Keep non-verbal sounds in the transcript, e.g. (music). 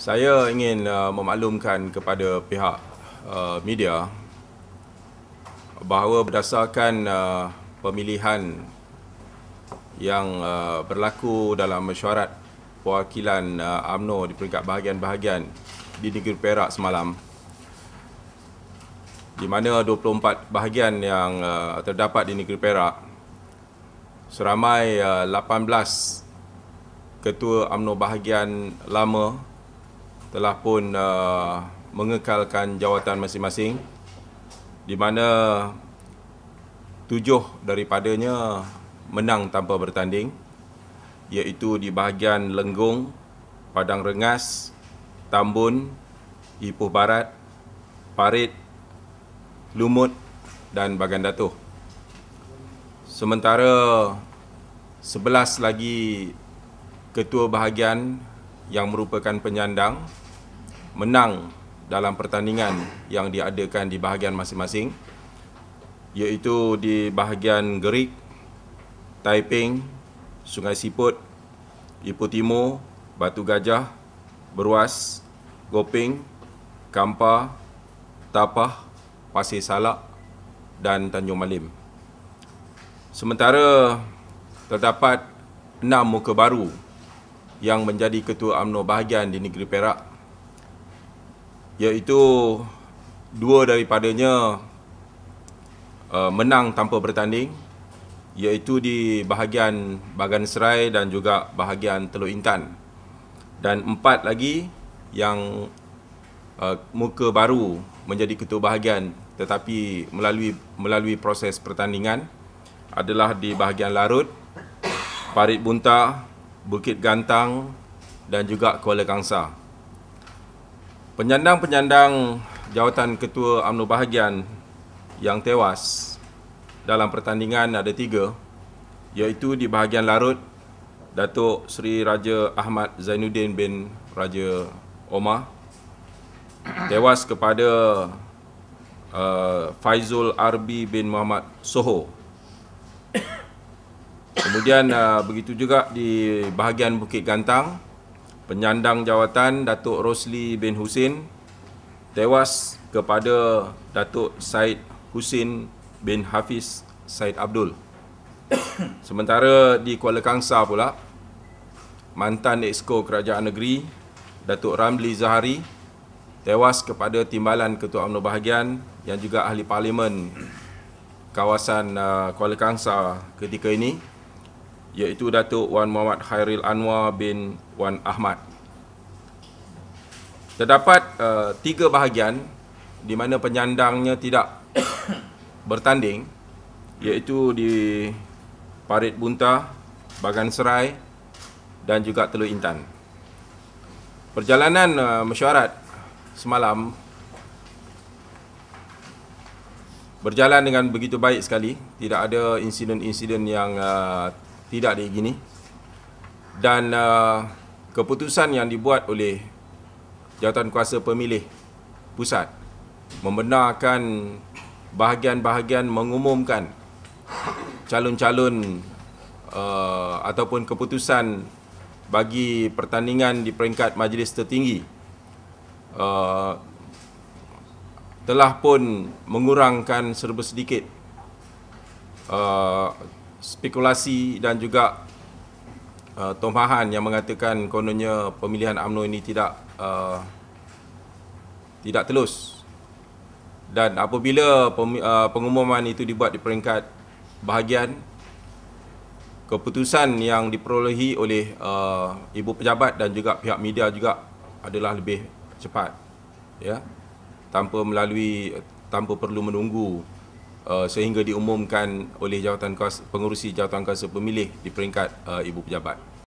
Saya ingin uh, memaklumkan kepada pihak uh, media bahawa berdasarkan uh, pemilihan yang uh, berlaku dalam mesyuarat perwakilan uh, AMNO di peringkat bahagian-bahagian di negeri Perak semalam di mana 24 bahagian yang uh, terdapat di negeri Perak seramai uh, 18 ketua AMNO bahagian lama telah pun uh, mengekalkan jawatan masing-masing di mana tujuh daripadanya menang tanpa bertanding iaitu di bahagian Lenggong, Padang Rengas, Tambun, Ipoh Barat, Parit, Lumut dan Bagan Datuh. Sementara sebelas lagi ketua bahagian yang merupakan penyandang menang dalam pertandingan yang diadakan di bahagian masing-masing iaitu di bahagian Gerik, Taiping, Sungai Siput, Ipoh Timur, Batu Gajah, Beruas, Gopeng, Kampa, Tapah, Pasir Salak dan Tanjung Malim. Sementara terdapat enam muka baru yang menjadi ketua amno bahagian di negeri Perak iaitu dua daripadanya uh, menang tanpa bertanding iaitu di bahagian Bagan Serai dan juga bahagian Teluk Intan dan empat lagi yang uh, muka baru menjadi ketua bahagian tetapi melalui melalui proses pertandingan adalah di bahagian Larut, Parit Bunta, Bukit Gantang dan juga Kuala Kangsar penyandang-penyandang jawatan ketua UMNO bahagian yang tewas dalam pertandingan ada tiga iaitu di bahagian larut Datuk Seri Raja Ahmad Zainuddin bin Raja Omar tewas kepada uh, Faizul Arbi bin Muhammad Soho kemudian uh, begitu juga di bahagian Bukit Gantang penyandang jawatan Datuk Rosli bin Husin tewas kepada Datuk Said Husin bin Hafiz Said Abdul. (coughs) Sementara di Kuala Kangsar pula, mantan Exko Kerajaan Negeri Datuk Ramli Zahari tewas kepada timbalan Ketua UMNO Bahagian yang juga ahli parlimen kawasan uh, Kuala Kangsar ketika ini iaitu Datuk Wan Muhammad Khairil Anwar bin Wan Ahmad. Terdapat uh, tiga bahagian di mana penyandangnya tidak (coughs) bertanding iaitu di Parit Bunta, Bagan Serai dan juga Teluk Intan. Perjalanan uh, mesyuarat semalam berjalan dengan begitu baik sekali, tidak ada insiden-insiden yang uh, tidak di gini dan uh, keputusan yang dibuat oleh jawatan kuasa pemilih pusat membenarkan bahagian-bahagian mengumumkan calon-calon uh, ataupun keputusan bagi pertandingan di peringkat majlis tertinggi uh, telah pun mengurangkan serba sedikit uh, spekulasi dan juga uh, tumpahan yang mengatakan kononnya pemilihan UMNO ini tidak uh, tidak telus dan apabila uh, pengumuman itu dibuat di peringkat bahagian keputusan yang diperolehi oleh uh, ibu pejabat dan juga pihak media juga adalah lebih cepat ya tanpa melalui tanpa perlu menunggu Uh, sehingga diumumkan oleh jawatan kuasa pengurusi jawatan kuasa pemilih di peringkat uh, ibu pejabat.